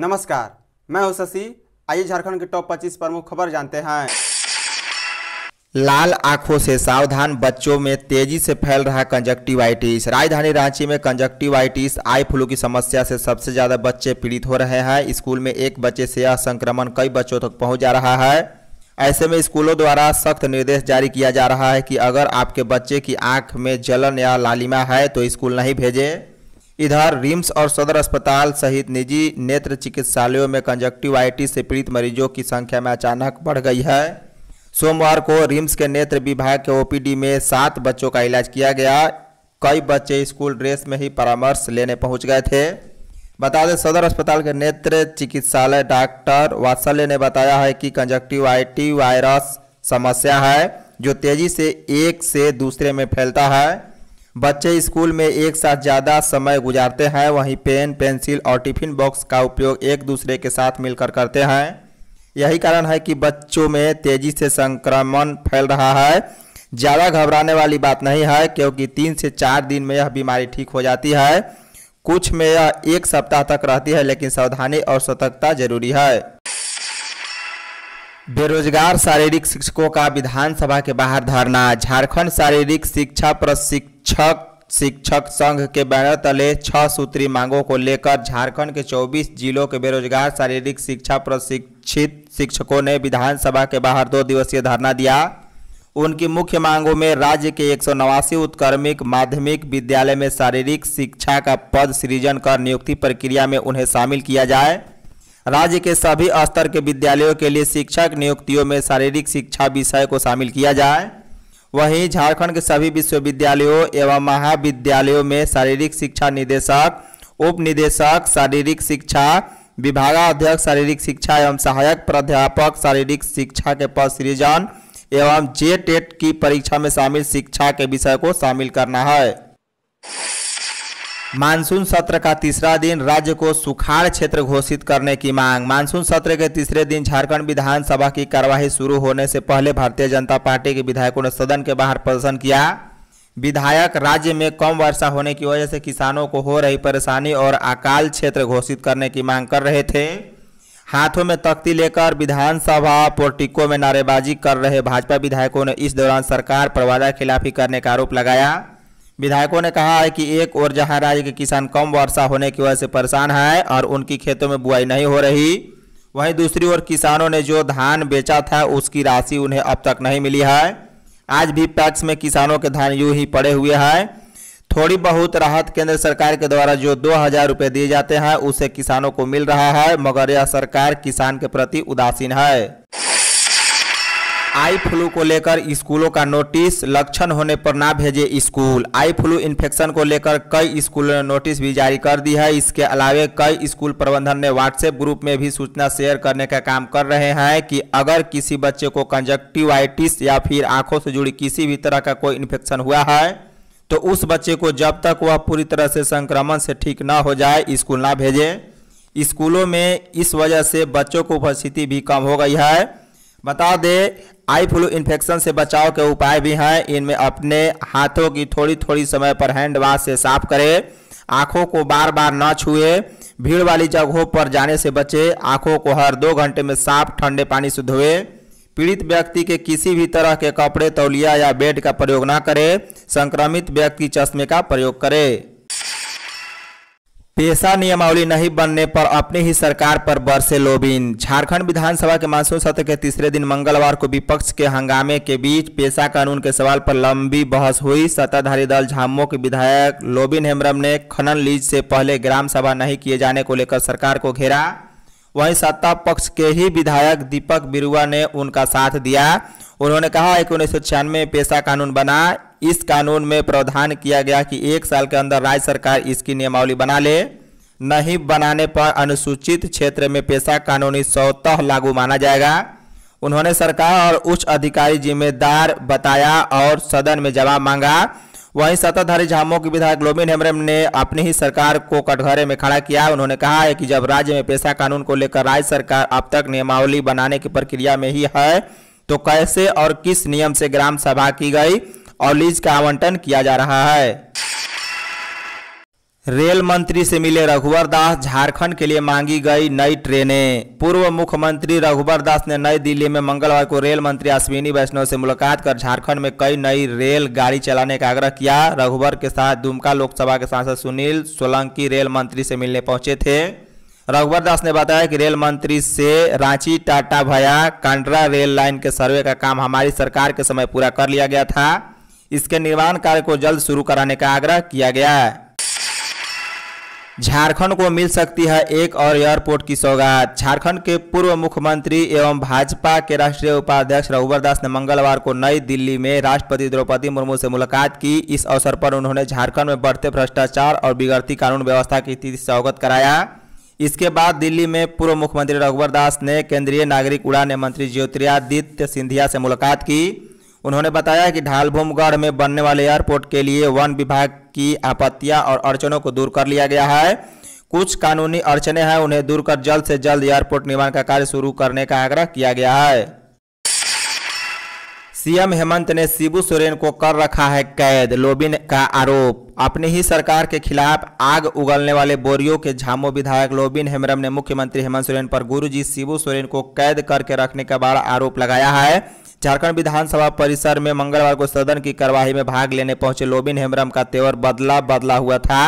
नमस्कार मैं हूं शशि आइए झारखंड के टॉप 25 प्रमुख खबर जानते हैं लाल आंखों से सावधान बच्चों में तेजी से फैल रहा कंजक्टिवाइटिस राजधानी रांची में कंजक्टिवाइटिस आई फ्लू की समस्या से सबसे ज़्यादा बच्चे पीड़ित हो रहे हैं स्कूल में एक बच्चे से यह संक्रमण कई बच्चों तक पहुंच जा रहा है ऐसे में स्कूलों द्वारा सख्त निर्देश जारी किया जा रहा है कि अगर आपके बच्चे की आंख में जलन या लालिमा है तो स्कूल नहीं भेजें इधर रिम्स और सदर अस्पताल सहित निजी नेत्र चिकित्सालयों में कंजक्टिवाइटिस से पीड़ित मरीजों की संख्या में अचानक बढ़ गई है सोमवार को रिम्स के नेत्र विभाग के ओपीडी में सात बच्चों का इलाज किया गया कई बच्चे स्कूल ड्रेस में ही परामर्श लेने पहुंच गए थे बता दें सदर अस्पताल के नेत्र चिकित्सालय डॉक्टर वात्सल्य ने बताया है कि कंजक्टिवाइटी वायरस समस्या है जो तेजी से एक से दूसरे में फैलता है बच्चे स्कूल में एक साथ ज़्यादा समय गुजारते हैं वहीं पेन पेंसिल और टिफिन बॉक्स का उपयोग एक दूसरे के साथ मिलकर करते हैं यही कारण है कि बच्चों में तेज़ी से संक्रमण फैल रहा है ज़्यादा घबराने वाली बात नहीं है क्योंकि तीन से चार दिन में यह बीमारी ठीक हो जाती है कुछ में यह एक सप्ताह तक रहती है लेकिन सावधानी और सतर्कता जरूरी है बेरोजगार शारीरिक शिक्षकों का विधानसभा के बाहर धरना झारखंड शारीरिक शिक्षा प्रशिक्षक शिक्षक संघ के बैनर तले छह सूत्री मांगों को लेकर झारखंड के 24 जिलों के बेरोजगार शारीरिक शिक्षा प्रशिक्षित शिक्षकों ने विधानसभा के बाहर दो दिवसीय धरना दिया उनकी मुख्य मांगों में राज्य के एक उत्कर्मिक माध्यमिक विद्यालय में शारीरिक शिक्षा का पद सृजन कर नियुक्ति प्रक्रिया में उन्हें शामिल किया जाए राज्य के सभी स्तर के विद्यालयों के लिए शिक्षक नियुक्तियों में शारीरिक शिक्षा विषय को शामिल किया जाए वहीं झारखंड के सभी विश्वविद्यालयों एवं महाविद्यालयों में शारीरिक शिक्षा निदेशक उप निदेशक शारीरिक शिक्षा विभागाध्यक्ष शारीरिक शिक्षा एवं सहायक प्राध्यापक शारीरिक शिक्षा के पद सृजन एवं जे टेट की परीक्षा में शामिल शिक्षा के विषय को शामिल करना है मानसून सत्र का तीसरा दिन राज्य को सुखाड़ क्षेत्र घोषित करने की मांग मानसून सत्र के तीसरे दिन झारखंड विधानसभा की कार्यवाही शुरू होने से पहले भारतीय जनता पार्टी के विधायकों ने सदन के बाहर प्रदर्शन किया विधायक राज्य में कम वर्षा होने की वजह से किसानों को हो रही परेशानी और अकाल क्षेत्र घोषित करने की मांग कर रहे थे हाथों में तख्ती लेकर विधानसभा पोर्टिको में नारेबाजी कर रहे भाजपा विधायकों ने इस दौरान सरकार पर वादा खिलाफी करने का आरोप लगाया विधायकों ने कहा है कि एक और जहां राज्य के किसान कम वर्षा होने की वजह से परेशान हैं और उनकी खेतों में बुआई नहीं हो रही वहीं दूसरी ओर किसानों ने जो धान बेचा था उसकी राशि उन्हें अब तक नहीं मिली है आज भी पैक्स में किसानों के धान यूं ही पड़े हुए हैं थोड़ी बहुत राहत केंद्र सरकार के द्वारा जो दो हज़ार रुपये दिए जाते हैं उसे किसानों को मिल रहा है मगर यह सरकार किसान के प्रति उदासीन है आई फ्लू को लेकर स्कूलों का नोटिस लक्षण होने पर ना भेजे स्कूल आई फ्लू इन्फेक्शन को लेकर कई स्कूलों ने नोटिस भी जारी कर दी है इसके अलावे कई स्कूल प्रबंधन ने व्हाट्सएप ग्रुप में भी सूचना शेयर करने का काम कर रहे हैं कि अगर किसी बच्चे को कंजक्टिवाइटिस या फिर आंखों से जुड़ी किसी भी तरह का कोई इन्फेक्शन हुआ है तो उस बच्चे को जब तक वह पूरी तरह से संक्रमण से ठीक ना हो जाए स्कूल ना भेजें स्कूलों में इस वजह से बच्चों की उपस्थिति भी कम हो गई है बता दे आई फ्लू इन्फेक्शन से बचाव के उपाय भी हैं इनमें अपने हाथों की थोड़ी थोड़ी समय पर हैंड वॉश से साफ करें आँखों को बार बार न छुए भीड़ वाली जगहों पर जाने से बचे आँखों को हर दो घंटे में साफ ठंडे पानी से धोए पीड़ित व्यक्ति के किसी भी तरह के कपड़े तौलिया या बेड का प्रयोग न करें संक्रमित व्यक्ति चश्मे का प्रयोग करें पेशा नियमावली नहीं बनने पर अपनी ही सरकार पर बरसे लोबिन झारखंड विधानसभा के मानसून सत्र के तीसरे दिन मंगलवार को विपक्ष के हंगामे के बीच पेशा कानून के सवाल पर लंबी बहस हुई सत्ताधारी दल झामो के विधायक लोबिन हेमरम ने खनन लीज से पहले ग्राम सभा नहीं किए जाने को लेकर सरकार को घेरा वहीं सत्ता पक्ष के ही विधायक दीपक बिरुआ ने उनका साथ दिया उन्होंने कहा कि उन्नीस पेशा कानून बना इस कानून में प्रावधान किया गया कि एक साल के अंदर राज्य सरकार इसकी नियमावली बना ले नहीं बनाने पर अनुसूचित क्षेत्र में पेशा कानूनी स्वतः लागू माना जाएगा उन्होंने सरकार और उच्च अधिकारी जिम्मेदार बताया और सदन में जवाब मांगा वहीं सत्ताधारी झामो के विधायक लोबिन हेमरम ने अपनी ही सरकार को कटघरे में खड़ा किया उन्होंने कहा है कि जब राज्य में पेशा कानून को लेकर राज्य सरकार अब तक नियमावली बनाने की प्रक्रिया में ही है तो कैसे और किस नियम से ग्राम सभा की गई और लीज का आवंटन किया जा रहा है रेल मंत्री से मिले रघुवर दास झारखंड के लिए मांगी गई नई ट्रेनें पूर्व मुख्यमंत्री रघुवर दास ने नई दिल्ली में मंगलवार को रेल मंत्री अश्विनी वैष्णव से मुलाकात कर झारखंड में कई नई रेल गाड़ी चलाने का आग्रह किया रघुवर के साथ दुमका लोकसभा के सांसद सुनील सोलंकी रेल मंत्री से मिलने पहुंचे थे रघुवर दास ने बताया कि रेल मंत्री से रांची टाटा भया कांड्रा रेल लाइन के सर्वे का काम हमारी सरकार के समय पूरा कर लिया गया था इसके निर्माण कार्य को जल्द शुरू कराने का आग्रह किया गया है झारखंड को मिल सकती है एक और एयरपोर्ट की सौगात झारखंड के पूर्व मुख्यमंत्री एवं भाजपा के राष्ट्रीय उपाध्यक्ष रघुवर दास ने मंगलवार को नई दिल्ली में राष्ट्रपति द्रौपदी मुर्मू से मुलाकात की इस अवसर पर उन्होंने झारखंड में बढ़ते भ्रष्टाचार और बिगड़ती कानून व्यवस्था की स्थिति से अवगत कराया इसके बाद दिल्ली में पूर्व मुख्यमंत्री रघुवर दास ने केंद्रीय नागरिक उड़ान मंत्री ज्योतिरादित्य सिंधिया से मुलाकात की उन्होंने बताया कि ढालभूमगढ़ में बनने वाले एयरपोर्ट के लिए वन विभाग की आपत्तियां और अड़चनों को दूर कर लिया गया है कुछ कानूनी अड़चने हैं उन्हें दूर कर जल्द से जल्द एयरपोर्ट निर्माण का कार्य शुरू करने का आग्रह किया गया है सीएम हेमंत ने शिबू सोरेन को कर रखा है कैद लोबिन का आरोप अपनी ही सरकार के खिलाफ आग उगलने वाले बोरियो के झामो विधायक लोबिन हेमरम ने मुख्यमंत्री हेमंत सोरेन पर गुरुजी शिबू सोरेन को कैद करके रखने का बड़ा आरोप लगाया है झारखंड विधानसभा परिसर में मंगलवार को सदन की कार्यवाही में भाग लेने पहुंचे लोबिन हेम्ब्रम का तेवर बदला बदला हुआ था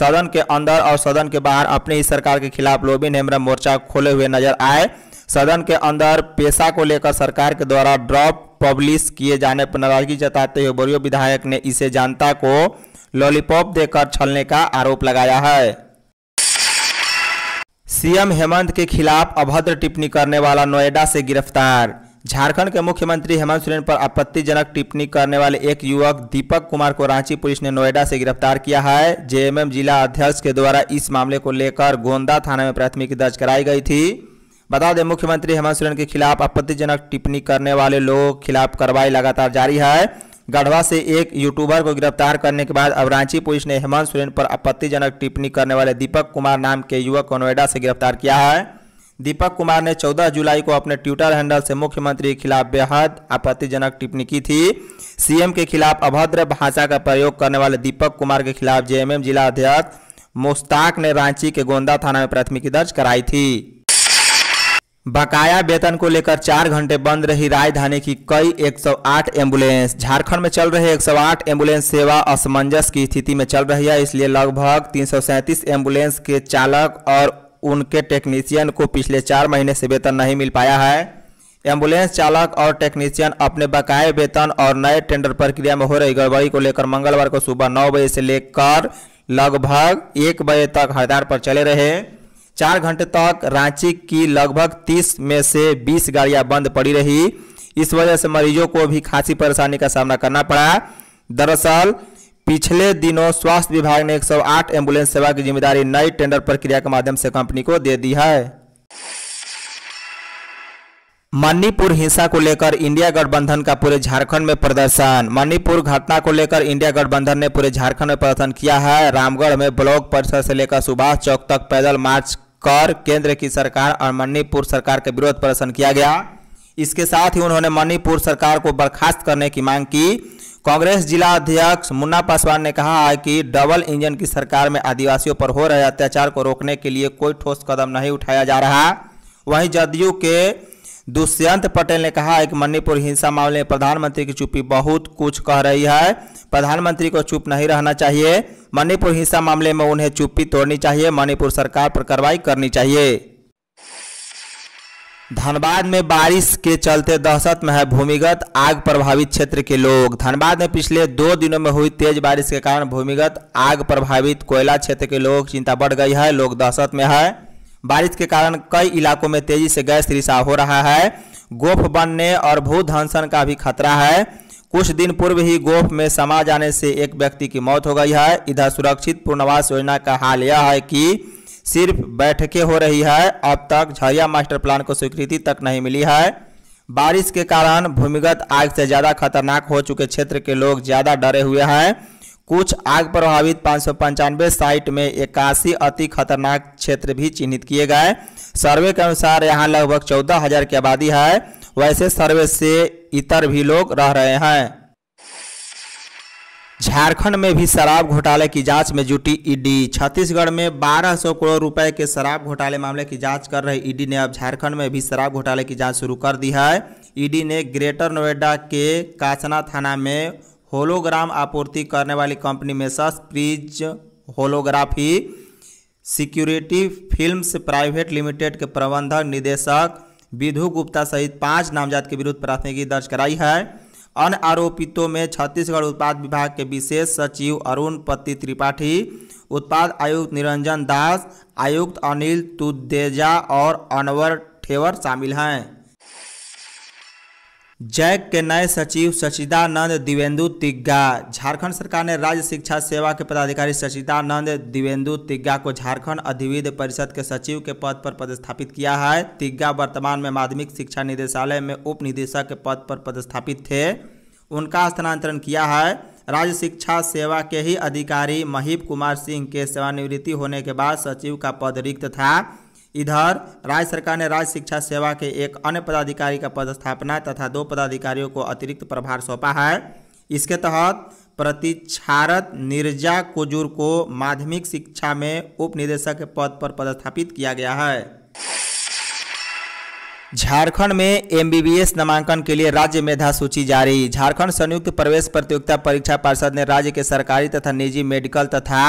सदन के अंदर और सदन के बाहर अपनी ही सरकार के खिलाफ लोबिन हेम्ब्रम मोर्चा खोले हुए नजर आए सदन के अंदर पेशा को लेकर सरकार के द्वारा ड्रॉप पब्लिश किए जाने पर नाराजगी जताते हुए बोरियो विधायक ने इसे जनता को लॉलीपॉप देकर छलने का आरोप लगाया है सीएम हेमंत के खिलाफ अभद्र टिप्पणी करने वाला नोएडा से गिरफ्तार झारखंड के मुख्यमंत्री हेमंत सोरेन पर आपत्तिजनक टिप्पणी करने वाले एक युवक दीपक कुमार को रांची पुलिस ने नोएडा से गिरफ्तार किया है जेएमएम जिला अध्यक्ष के द्वारा इस मामले को लेकर गोंदा थाना में प्राथमिकी दर्ज कराई गई थी बता दें मुख्यमंत्री हेमंत सोरेन के खिलाफ आपत्तिजनक टिप्पणी करने वाले लोगों के खिलाफ कार्रवाई लगातार जारी है गढ़वा से एक यूट्यूबर को गिरफ्तार करने के बाद अब रांची पुलिस ने हेमंत सोरेन पर आपत्तिजनक टिप्पणी करने वाले दीपक कुमार नाम के युवक को नोएडा से गिरफ्तार किया है दीपक कुमार ने 14 जुलाई को अपने ट्विटर हैंडल से मुख्यमंत्री के खिलाफ बेहद आपत्तिजनक टिप्पणी की थी सीएम के खिलाफ अभद्र भाषा का प्रयोग करने वाले दीपक कुमार के खिलाफ जेएमएम जिला अध्यक्ष मुश्ताक ने रांची के गोंदा थाना में प्राथमिकी दर्ज कराई थी बकाया वेतन को लेकर चार घंटे बंद रही राजधानी की कई 108 एम्बुलेंस झारखंड में चल रहे 108 एम्बुलेंस सेवा असमंजस की स्थिति में चल रही है इसलिए लगभग तीन एम्बुलेंस के चालक और उनके टेक्नीशियन को पिछले चार महीने से वेतन नहीं मिल पाया है एम्बुलेंस चालक और टेक्नीशियन अपने बकाए वेतन और नए टेंडर प्रक्रिया में हो रही गड़बड़ी को लेकर मंगलवार को सुबह नौ बजे से लेकर लगभग एक बजे तक हड़ताल पर चले रहे चार घंटे तक रांची की लगभग तीस में से बीस गाड़ियां बंद पड़ी रही इस वजह से मरीजों को भी खासी परेशानी का सामना करना पड़ा दरअसल पिछले दिनों स्वास्थ्य विभाग ने 108 एम्बुलेंस सेवा की जिम्मेदारी नई टेंडर प्रक्रिया के माध्यम से कंपनी को दे दी है मणिपुर हिंसा को लेकर इंडिया गठबंधन का पूरे झारखंड में प्रदर्शन मणिपुर घटना को लेकर इंडिया गठबंधन ने पूरे झारखंड में प्रदर्शन किया है रामगढ़ में ब्लॉक परिसर से लेकर सुभाष चौक तक पैदल मार्च कर केंद्र की सरकार और मणिपुर सरकार के विरोध प्रदर्शन किया गया इसके साथ ही उन्होंने मणिपुर सरकार को बर्खास्त करने की मांग की कांग्रेस जिला अध्यक्ष मुन्ना पासवान ने कहा है कि डबल इंजन की सरकार में आदिवासियों पर हो रहे अत्याचार को रोकने के लिए कोई ठोस कदम नहीं उठाया जा रहा वहीं जदयू के दुष्यंत पटेल ने कहा है कि मणिपुर हिंसा मामले में प्रधानमंत्री की चुप्पी बहुत कुछ कह रही है प्रधानमंत्री को चुप नहीं रहना चाहिए मणिपुर हिंसा मामले में उन्हें चुप्पी तोड़नी चाहिए मणिपुर सरकार पर कार्रवाई करनी चाहिए धनबाद में बारिश के चलते दहशत में है भूमिगत आग प्रभावित क्षेत्र के लोग धनबाद में पिछले दो दिनों में हुई तेज बारिश के कारण भूमिगत आग प्रभावित कोयला क्षेत्र के लोग चिंता बढ़ गई है लोग दहशत में है बारिश के कारण कई इलाकों में तेजी से गैस रिसाव हो रहा है गोफ बनने और धनसन का भी खतरा है कुछ दिन पूर्व ही गोफ में समा जाने से एक व्यक्ति की मौत हो गई है इधर सुरक्षित पुनर्वास योजना का हाल यह है कि सिर्फ बैठकें हो रही है अब तक झरिया मास्टर प्लान को स्वीकृति तक नहीं मिली है बारिश के कारण भूमिगत आग से ज़्यादा खतरनाक हो चुके क्षेत्र के लोग ज़्यादा डरे हुए हैं कुछ आग प्रभावित पाँच साइट में इक्यासी अति खतरनाक क्षेत्र भी चिन्हित किए गए सर्वे के अनुसार यहाँ लगभग चौदह हजार की आबादी है वैसे सर्वे से इतर भी लोग रह रहे हैं झारखंड में भी शराब घोटाले की जांच में जुटी ईडी छत्तीसगढ़ में 1200 करोड़ रुपए के शराब घोटाले मामले की जांच कर रही ईडी ने अब झारखंड में भी शराब घोटाले की जांच शुरू कर दी है ईडी ने ग्रेटर नोएडा के काचना थाना में होलोग्राम आपूर्ति करने वाली कंपनी में सस holography security films private limited के प्रबंधक निदेशक विधु गुप्ता सहित पाँच नामजात के विरुद्ध प्राथमिकी दर्ज कराई है अन्य आरोपितों में छत्तीसगढ़ उत्पाद विभाग के विशेष सचिव अरुण पति त्रिपाठी उत्पाद आयुक्त निरंजन दास आयुक्त अनिल तुदेजा और अनवर ठेवर शामिल हैं जैक के नए सचिव सचिदानंद दिवेंदु तिग्गा झारखंड सरकार ने राज्य शिक्षा सेवा के पदाधिकारी सचिदानंद दिवेंदु तिग्गा को झारखंड अधिविध परिषद के सचिव के पद पर पदस्थापित किया है तिग्गा वर्तमान में माध्यमिक शिक्षा निदेशालय में उप निदेशक के पद पर पदस्थापित थे उनका स्थानांतरण किया है राज्य शिक्षा सेवा के ही अधिकारी महीप कुमार सिंह के सेवानिवृत्ति होने के बाद सचिव का पद रिक्त था इधर राज्य सरकार ने राज्य शिक्षा सेवा के एक अन्य पदाधिकारी का पदस्थापना तथा दो पदाधिकारियों को अतिरिक्त प्रभार सौंपा है इसके तहत प्रतिक्षारत निर्जा कोजुर को माध्यमिक शिक्षा में उप निदेशक के पद पर पदस्थापित किया गया है झारखंड में एमबीबीएस नामांकन के लिए राज्य मेधा सूची जारी झारखंड संयुक्त प्रवेश प्रतियोगिता परीक्षा पार्षद ने राज्य के सरकारी तथा निजी मेडिकल तथा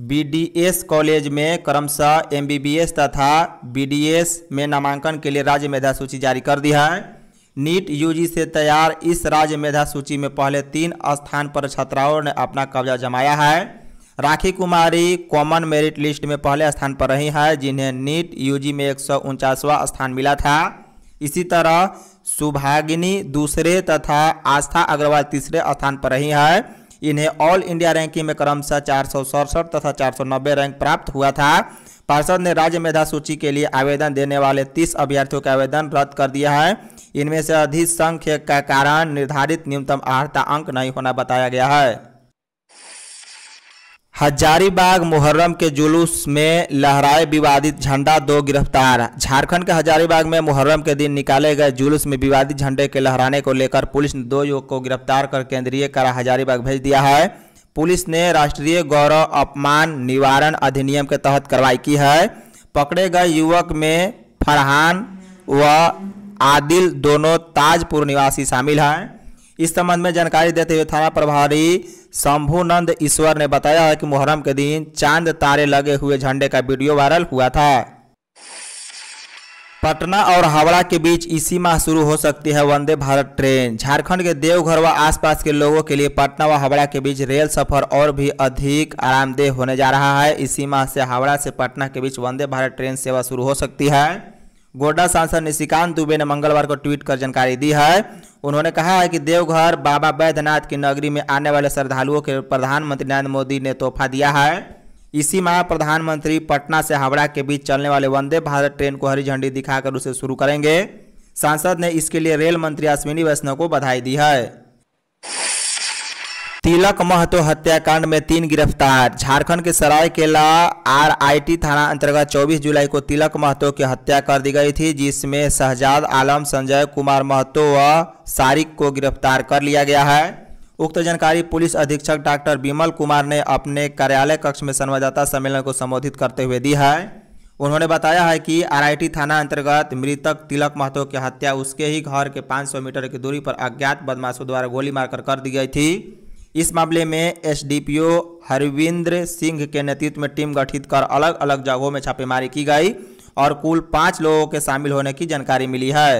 बीडीएस कॉलेज में क्रमशः एमबीबीएस तथा बीडीएस में नामांकन के लिए राज्य मेधा सूची जारी कर दी है नीट यूजी से तैयार इस राज्य मेधा सूची में पहले तीन स्थान पर छात्राओं ने अपना कब्जा जमाया है Rakhi Kumari common merit list में पहले स्थान पर रही है जिन्हें नीट यूजी में एक स्थान मिला था इसी तरह सुभागिनी दूसरे तथा आस्था अग्रवाल तीसरे स्थान पर रही है इन्हें ऑल इंडिया रैंकिंग में क्रमशः चार तथा चार रैंक प्राप्त हुआ था पार्षद ने राज्य मेधा सूची के लिए आवेदन देने वाले 30 अभ्यर्थियों का आवेदन रद्द कर दिया है इनमें से अधिक संख्या का कारण निर्धारित न्यूनतम आहता अंक नहीं होना बताया गया है हजारीबाग मुहर्रम के जुलूस में लहराए विवादित झंडा दो गिरफ्तार झारखंड के हजारीबाग में मुहर्रम के दिन निकाले गए जुलूस में विवादित झंडे के लहराने को लेकर पुलिस ने दो युवक को गिरफ्तार कर केंद्रीय कारा हजारीबाग भेज दिया है पुलिस ने राष्ट्रीय गौरव अपमान निवारण अधिनियम के तहत कार्रवाई की है पकड़े गए युवक में फरहान व आदिल दोनों ताजपुर निवासी शामिल हैं इस संबंध में जानकारी देते हुए थाना प्रभारी शंभुनंद ईश्वर ने बताया कि मुहर्रम के दिन चांद तारे लगे हुए झंडे का वीडियो वायरल हुआ था पटना और हावड़ा के बीच इसी माह शुरू हो सकती है वंदे भारत ट्रेन झारखंड के देवघर व आसपास के लोगों के लिए पटना व हावड़ा के बीच रेल सफर और भी अधिक आरामदेह होने जा रहा है इसी माह से हावड़ा से पटना के बीच वंदे भारत ट्रेन सेवा शुरू हो सकती है गोड्डा सांसद निशिकांत दुबे ने मंगलवार को ट्वीट कर जानकारी दी है उन्होंने कहा है कि देवघर बाबा बैद्यनाथ की नगरी में आने वाले श्रद्धालुओं के प्रधानमंत्री नरेंद्र मोदी ने तोहफा दिया है इसी माह प्रधानमंत्री पटना से हावड़ा के बीच चलने वाले वंदे भारत ट्रेन को हरी झंडी दिखाकर उसे शुरू करेंगे सांसद ने इसके लिए रेल मंत्री अश्विनी वैष्णव को बधाई दी है तिलक महतो हत्याकांड में तीन गिरफ्तार झारखंड के सरायकेला आरआईटी थाना अंतर्गत 24 जुलाई को तिलक महतो की हत्या कर दी गई थी जिसमें शहजाद आलम संजय कुमार महतो व सारिक को गिरफ्तार कर लिया गया है उक्त जानकारी पुलिस अधीक्षक डॉक्टर विमल कुमार ने अपने कार्यालय कक्ष में संवाददाता सम्मेलन को संबोधित करते हुए दी है उन्होंने बताया है कि आरआईटी थाना अंतर्गत मृतक तिलक महतो की हत्या उसके ही घर के 500 मीटर की दूरी पर अज्ञात बदमाशों द्वारा गोली मारकर कर दी गई थी इस मामले में एसडीपीओ हरविंद्र सिंह के नेतृत्व में टीम गठित कर अलग अलग जगहों में छापेमारी की गई और कुल पांच लोगों के शामिल होने की जानकारी मिली है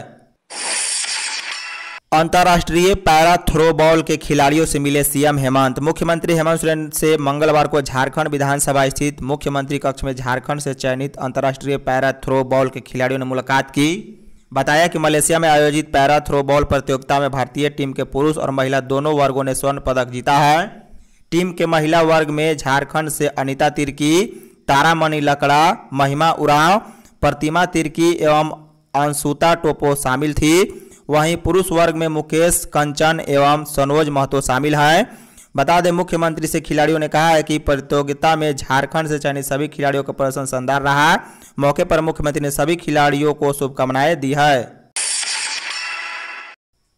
अंतर्राष्ट्रीय पैरा थ्रो बॉल के खिलाड़ियों से मिले सीएम हेमंत मुख्यमंत्री हेमंत सोरेन से मंगलवार को झारखंड विधानसभा स्थित मुख्यमंत्री कक्ष में झारखंड से चयनित अंतर्राष्ट्रीय पैरा थ्रो बॉल के खिलाड़ियों ने मुलाकात की बताया कि मलेशिया में आयोजित पैरा थ्रो बॉल प्रतियोगिता में भारतीय टीम के पुरुष और महिला दोनों वर्गों ने स्वर्ण पदक जीता है टीम के महिला वर्ग में झारखंड से अनिता तिर्की तारामणि लकड़ा महिमा उराव प्रतिमा तिर्की एवं अंशुता टोपो शामिल थी वहीं पुरुष वर्ग में मुकेश कंचन एवं सनोज महतो शामिल हैं बता दें मुख्यमंत्री से खिलाड़ियों ने कहा है कि प्रतियोगिता में झारखंड से चयनित सभी खिलाड़ियों का प्रदर्शन शानदार रहा मौके पर मुख्यमंत्री ने सभी खिलाड़ियों को शुभकामनाएं दी है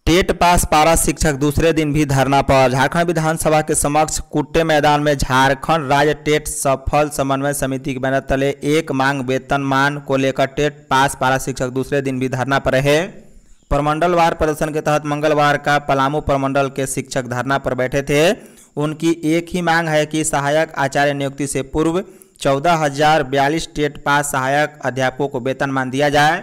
टेट पास पारा शिक्षक दूसरे दिन भी धरना पर झारखंड विधानसभा के समक्ष कुट्टे मैदान में झारखंड राज्य टेट सफल समन्वय समिति के बैनर तले एक मांग वेतन मान को लेकर टेट पास पारा शिक्षक दूसरे दिन भी धरना पर रहे प्रमंडलवार प्रदर्शन के तहत मंगलवार का पलामू प्रमंडल के शिक्षक धरना पर बैठे थे उनकी एक ही मांग है कि सहायक आचार्य नियुक्ति से पूर्व चौदह हजार बयालीस टेट पास सहायक अध्यापकों को वेतनमान दिया जाए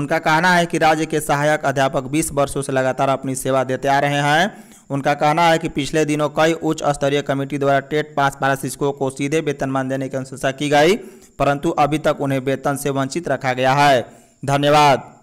उनका कहना है कि राज्य के सहायक अध्यापक 20 वर्षों से लगातार अपनी सेवा देते आ रहे हैं उनका कहना है कि पिछले दिनों कई उच्च स्तरीय कमेटी द्वारा टेट पास पारा शिक्षकों को सीधे वेतनमान देने की अनुशंसा की गई परंतु अभी तक उन्हें वेतन से वंचित रखा गया है धन्यवाद